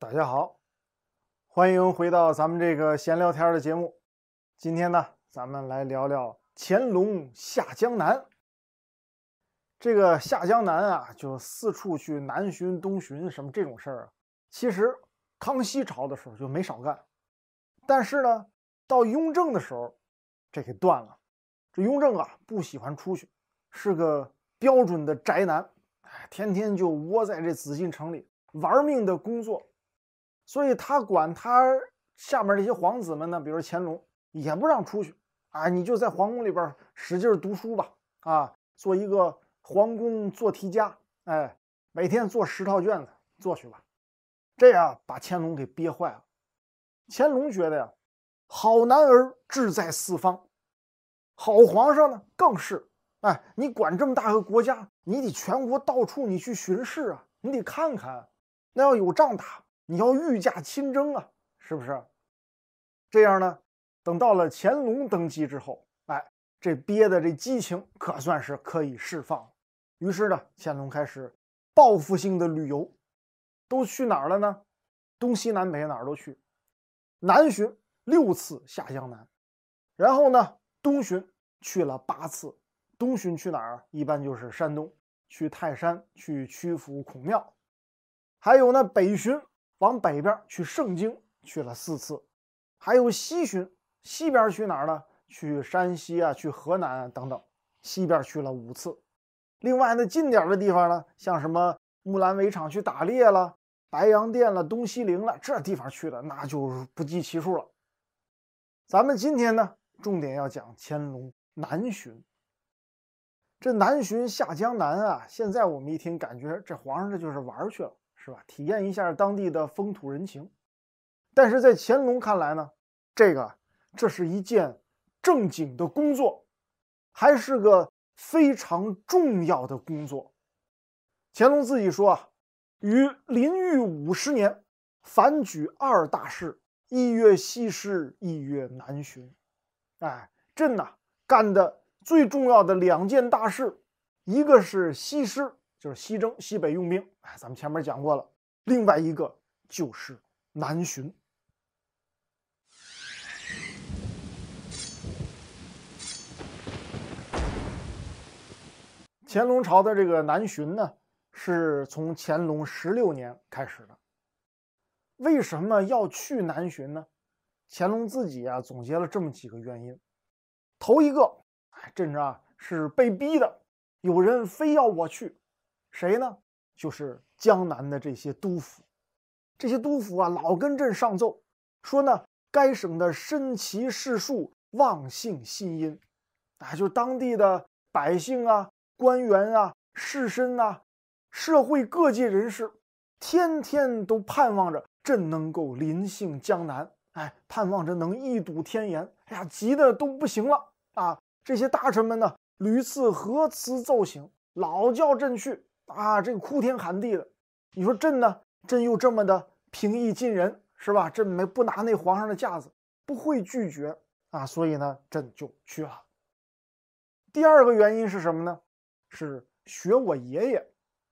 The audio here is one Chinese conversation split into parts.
大家好，欢迎回到咱们这个闲聊天的节目。今天呢，咱们来聊聊乾隆下江南。这个下江南啊，就四处去南巡、东巡，什么这种事儿啊。其实康熙朝的时候就没少干，但是呢，到雍正的时候，这给断了。这雍正啊，不喜欢出去，是个标准的宅男，哎，天天就窝在这紫禁城里玩命的工作。所以他管他下面这些皇子们呢，比如乾隆，也不让出去啊，你就在皇宫里边使劲读书吧，啊，做一个皇宫做题家，哎，每天做十套卷子做去吧，这样把乾隆给憋坏了。乾隆觉得呀，好男儿志在四方，好皇上呢更是，哎，你管这么大个国家，你得全国到处你去巡视啊，你得看看，那要有仗打。你要御驾亲征啊，是不是？这样呢，等到了乾隆登基之后，哎，这憋的这激情可算是可以释放了。于是呢，乾隆开始报复性的旅游，都去哪儿了呢？东西南北哪儿都去。南巡六次下江南，然后呢，东巡去了八次。东巡去哪儿啊？一般就是山东，去泰山，去曲阜孔庙，还有呢，北巡。往北边去，盛京去了四次，还有西巡，西边去哪儿呢？去山西啊，去河南啊、等等，西边去了五次。另外呢，近点的地方呢，像什么木兰围场去打猎了，白洋淀了，东西陵了，这地方去了，那就是不计其数了。咱们今天呢，重点要讲乾隆南巡。这南巡下江南啊，现在我们一听，感觉这皇上这就是玩去了。是吧？体验一下当地的风土人情，但是在乾隆看来呢，这个这是一件正经的工作，还是个非常重要的工作。乾隆自己说啊：“于林玉五十年，凡举二大事，一曰西施，一曰南巡。”哎，朕呐干的最重要的两件大事，一个是西施。就是西征西北用兵，哎，咱们前面讲过了。另外一个就是南巡。乾隆朝的这个南巡呢，是从乾隆十六年开始的。为什么要去南巡呢？乾隆自己啊总结了这么几个原因。头一个，朕啊是被逼的，有人非要我去。谁呢？就是江南的这些督抚，这些督抚啊，老跟朕上奏，说呢，该省的身骑士庶望姓幸音。啊，就当地的百姓啊、官员啊、士绅啊，社会各界人士，天天都盼望着朕能够临幸江南，哎，盼望着能一睹天颜，哎呀，急得都不行了啊！这些大臣们呢，屡次核辞奏请，老叫朕去。啊，这个哭天喊地的。你说朕呢？朕又这么的平易近人，是吧？朕没不拿那皇上的架子，不会拒绝啊。所以呢，朕就去了。第二个原因是什么呢？是学我爷爷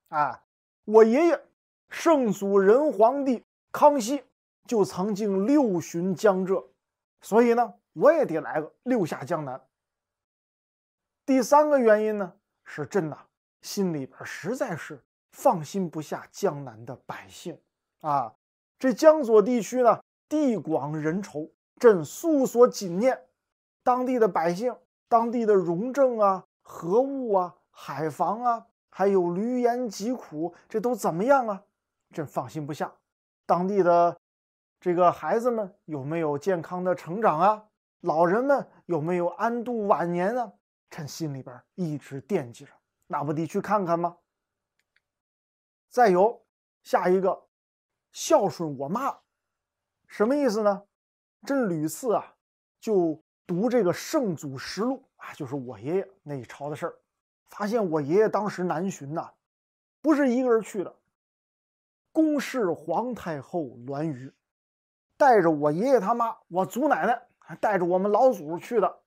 啊！我爷爷圣祖仁皇帝康熙就曾经六巡江浙，所以呢，我也得来个六下江南。第三个原因呢，是朕呐。心里边实在是放心不下江南的百姓啊！这江左地区呢，地广人稠，朕素所谨念。当地的百姓、当地的荣政啊、河务啊、海防啊，还有闾阎疾苦，这都怎么样啊？朕放心不下。当地的这个孩子们有没有健康的成长啊？老人们有没有安度晚年啊？朕心里边一直惦记着。那不得去看看吗？再有下一个，孝顺我妈，什么意思呢？朕屡次啊，就读这个《圣祖实录》啊，就是我爷爷那一朝的事儿，发现我爷爷当时南巡呐，不是一个人去的，公侍皇太后栾舆，带着我爷爷他妈，我祖奶奶，带着我们老祖去的。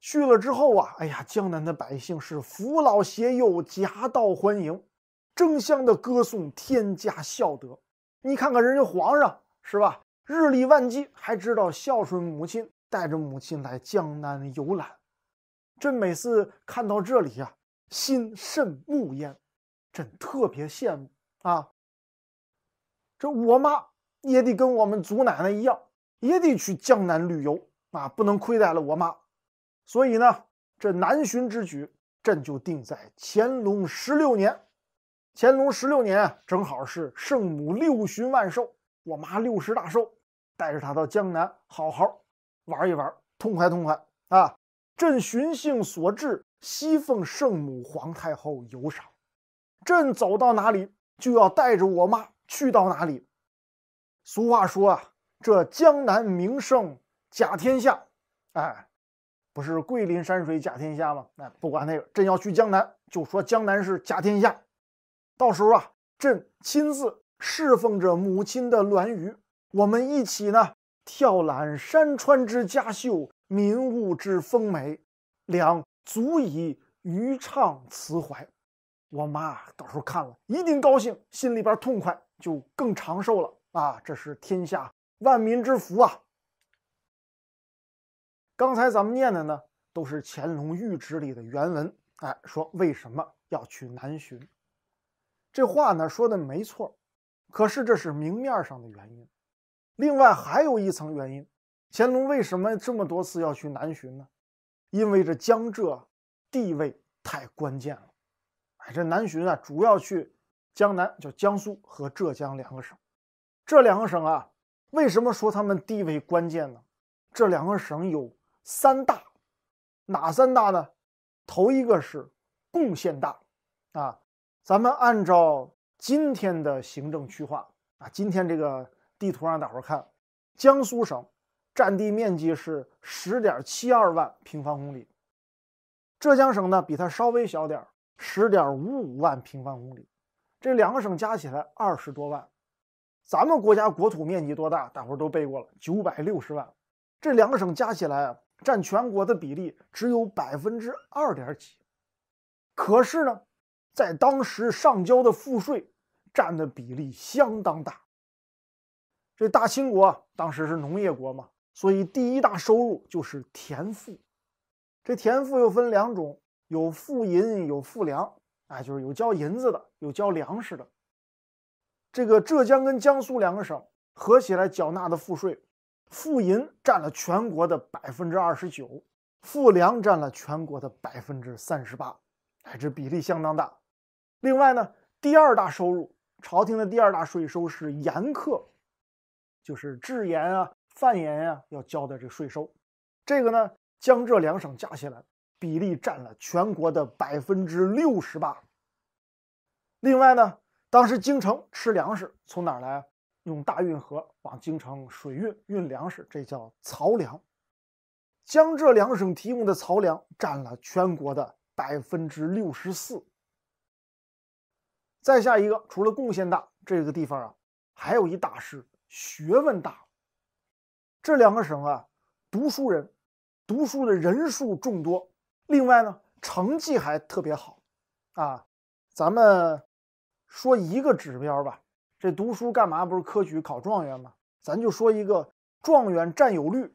去了之后啊，哎呀，江南的百姓是扶老携幼，夹道欢迎，争相的歌颂天家孝德。你看看人家皇上是吧？日理万机，还知道孝顺母亲，带着母亲来江南游览。朕每次看到这里啊，心甚慕焉。朕特别羡慕啊，这我妈也得跟我们祖奶奶一样，也得去江南旅游啊，不能亏待了我妈。所以呢，这南巡之举，朕就定在乾隆十六年。乾隆十六年正好是圣母六旬万寿，我妈六十大寿，带着她到江南好好玩一玩，痛快痛快啊！朕寻幸所至，西奉圣母皇太后游赏。朕走到哪里，就要带着我妈去到哪里。俗话说啊，这江南名胜甲天下，哎。不是桂林山水甲天下吗？哎，不管那个，朕要去江南，就说江南是甲天下。到时候啊，朕亲自侍奉着母亲的銮舆，我们一起呢，跳览山川之佳秀，民物之丰美，两足以娱畅词怀。我妈到时候看了一定高兴，心里边痛快，就更长寿了啊！这是天下万民之福啊！刚才咱们念的呢，都是乾隆谕旨里的原文。哎，说为什么要去南巡？这话呢说的没错，可是这是明面上的原因。另外还有一层原因，乾隆为什么这么多次要去南巡呢？因为这江浙地位太关键了。哎，这南巡啊，主要去江南，就江苏和浙江两个省。这两个省啊，为什么说他们地位关键呢？这两个省有三大，哪三大呢？头一个是贡献大，啊，咱们按照今天的行政区划啊，今天这个地图让大伙儿看，江苏省占地面积是十点七二万平方公里，浙江省呢比它稍微小点儿，十点五五万平方公里，这两个省加起来二十多万，咱们国家国土面积多大？大伙儿都背过了，九百六十万，这两个省加起来。占全国的比例只有百分之二点几，可是呢，在当时上交的赋税占的比例相当大。这大清国当时是农业国嘛，所以第一大收入就是田赋。这田赋又分两种，有赋银，有赋粮，哎，就是有交银子的，有交粮食的。这个浙江跟江苏两个省合起来缴纳的赋税。富银占了全国的百分之二十九，富粮占了全国的百分之三十八，乃这比例相当大。另外呢，第二大收入，朝廷的第二大税收是盐课，就是制盐啊、贩盐啊要交的这个税收。这个呢，江浙两省加起来，比例占了全国的百分之六十八。另外呢，当时京城吃粮食从哪儿来？用大运河往京城水运运粮食，这叫漕粮。江浙两省提供的漕粮占了全国的百分之六十四。再下一个，除了贡献大，这个地方啊，还有一大事，学问大。这两个省啊，读书人、读书的人数众多。另外呢，成绩还特别好。啊，咱们说一个指标吧。这读书干嘛？不是科举考状元吗？咱就说一个状元占有率。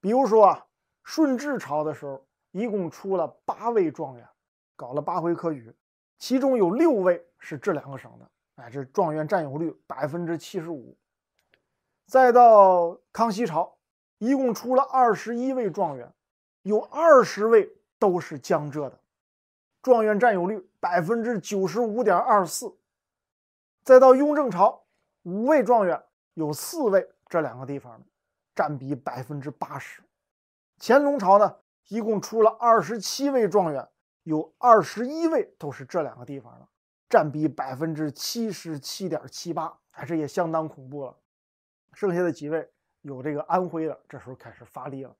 比如说啊，顺治朝的时候，一共出了八位状元，搞了八回科举，其中有六位是这两个省的。哎，这状元占有率百分之七十五。再到康熙朝，一共出了二十一位状元，有二十位都是江浙的，状元占有率百分之九十五点二四。再到雍正朝，五位状元有四位，这两个地方的占比百分之八十。乾隆朝呢，一共出了二十七位状元，有二十一位都是这两个地方的，占比百分之七十七点七八，还是也相当恐怖了。剩下的几位有这个安徽的，这时候开始发力了。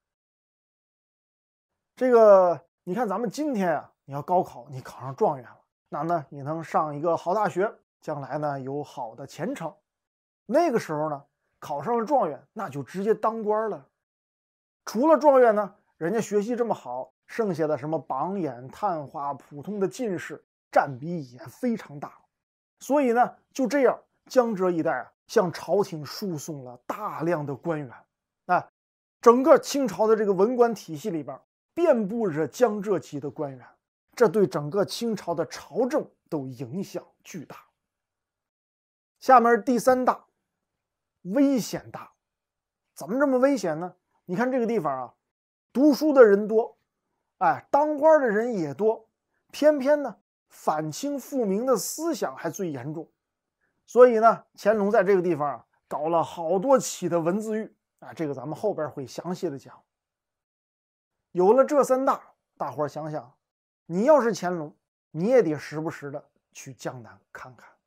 这个你看，咱们今天啊，你要高考，你考上状元了，那呢，你能上一个好大学。将来呢有好的前程，那个时候呢考上了状元，那就直接当官了。除了状元呢，人家学习这么好，剩下的什么榜眼、探花、普通的进士占比也非常大。所以呢，就这样，江浙一带啊，向朝廷输送了大量的官员。啊，整个清朝的这个文官体系里边，遍布着江浙籍的官员，这对整个清朝的朝政都影响巨大。下面第三大，危险大，怎么这么危险呢？你看这个地方啊，读书的人多，哎，当官的人也多，偏偏呢，反清复明的思想还最严重，所以呢，乾隆在这个地方啊，搞了好多起的文字狱啊，这个咱们后边会详细的讲。有了这三大，大伙想想，你要是乾隆，你也得时不时的去江南看看。